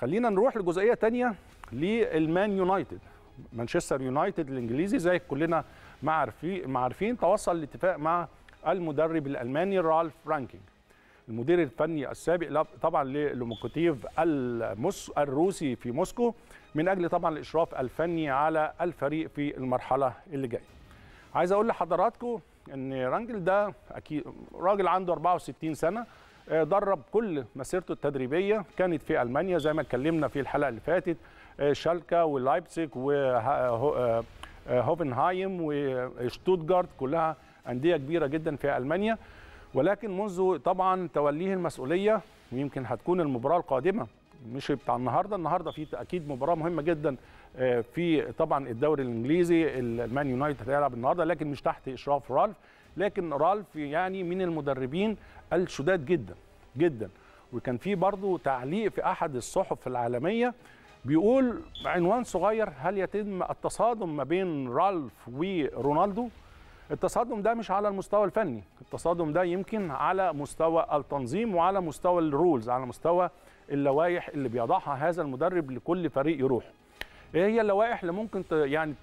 خلينا نروح لجزئيه تانية للمان يونايتد مانشستر يونايتد الانجليزي زي كلنا ما عارفين توصل لاتفاق مع المدرب الالماني رالف رانكينج المدير الفني السابق طبعا للوموكوتيف المس... الروسي في موسكو من اجل طبعا الاشراف الفني على الفريق في المرحله اللي جايه. عايز اقول لحضراتكم ان رانجل ده اكيد راجل عنده 64 سنه آه، درب كل مسيرته التدريبيه كانت في المانيا زي ما اتكلمنا في الحلقه اللي فاتت آه، شالكا ولايبسك وهوفنهايم آه، وشتوتغارت كلها انديه كبيره جدا في المانيا ولكن منذ طبعا توليه المسؤوليه ويمكن هتكون المباراه القادمه مش بتاع النهارده النهارده في اكيد مباراه مهمه جدا آه، في طبعا الدوري الانجليزي المان يونايتد هيلعب النهارده لكن مش تحت اشراف رالف لكن رالف يعني من المدربين الشداد جدا جدا وكان في برضه تعليق في احد الصحف العالميه بيقول عنوان صغير هل يتم التصادم ما بين رالف ورونالدو التصادم ده مش على المستوى الفني التصادم ده يمكن على مستوى التنظيم وعلى مستوى الرولز على مستوى اللوائح اللي بيضعها هذا المدرب لكل فريق يروح ايه هي اللوائح اللي ممكن يعني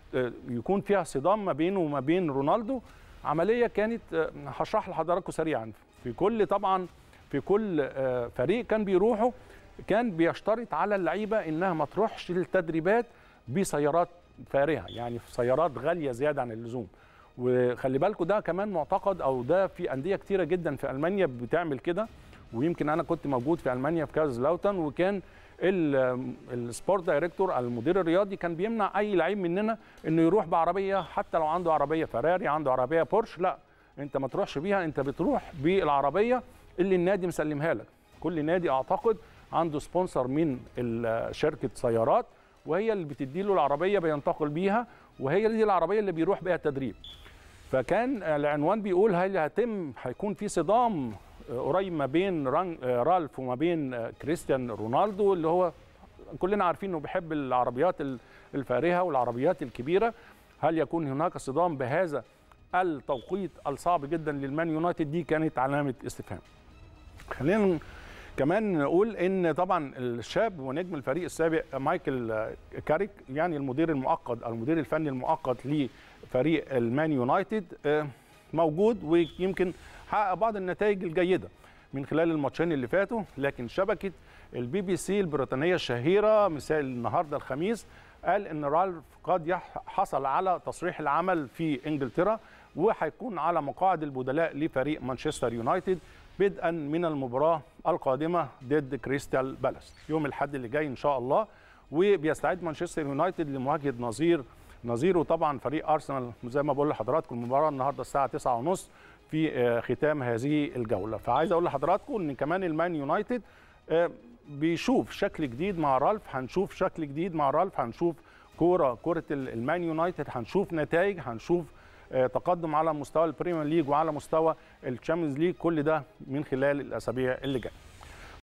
يكون فيها صدام ما بينه وما بين رونالدو عمليه كانت هشرح لحضراتكم سريعا في كل طبعا في كل آه، فريق كان بيروحوا كان بيشترط على اللعيبه انها ما تروحش للتدريبات بسيارات فارهه يعني سيارات غاليه زياده عن اللزوم وخلي بالكم ده كمان معتقد او ده في انديه كتيره جدا في المانيا بتعمل كده ويمكن انا كنت موجود في المانيا في كاز لاوتن وكان السبورت دايركتور المدير الرياضي كان بيمنع اي لعيب مننا انه يروح بعربيه حتى لو عنده عربيه فراري عنده عربيه بورش لا انت ما تروحش بيها انت بتروح بالعربيه اللي النادي مسلمها لك كل نادي اعتقد عنده سبونسر من شركه سيارات وهي اللي بتدي له العربيه بينتقل بيها وهي دي العربيه اللي بيروح بيها التدريب فكان العنوان بيقول هل هيتم هيكون في صدام قريب ما بين رالف وما بين كريستيان رونالدو اللي هو كلنا عارفين انه بيحب العربيات الفارهه والعربيات الكبيره هل يكون هناك صدام بهذا التوقيت الصعب جدا للمان يونايتد دي كانت علامه استفهام خلينا كمان نقول ان طبعا الشاب ونجم الفريق السابق مايكل كاريك يعني المدير المؤقت او المدير الفني المؤقت لفريق المان يونايتد آه، موجود ويمكن حقق بعض النتائج الجيده من خلال الماتشين اللي فاتوا لكن شبكه البي بي سي البريطانيه الشهيره مثال النهارده الخميس قال ان رالف قد حصل على تصريح العمل في انجلترا وهيكون على مقاعد البدلاء لفريق مانشستر يونايتد بدءا من المباراه القادمه ضد كريستال بالاس يوم الاحد اللي جاي ان شاء الله وبيستعد مانشستر يونايتد لمواجهه نظير نظيره طبعا فريق ارسنال زي ما بقول لحضراتكم المباراه النهارده الساعه 9:30 في آه، ختام هذه الجوله فعايز اقول لحضراتكم ان كمان المان يونايتد آه، بيشوف شكل جديد مع رالف هنشوف شكل جديد مع رالف هنشوف كوره كره المان يونايتد هنشوف نتائج هنشوف تقدم على مستوى البريمير ليج وعلى مستوى الشامبيونز ليج كل ده من خلال الاسابيع اللي جايه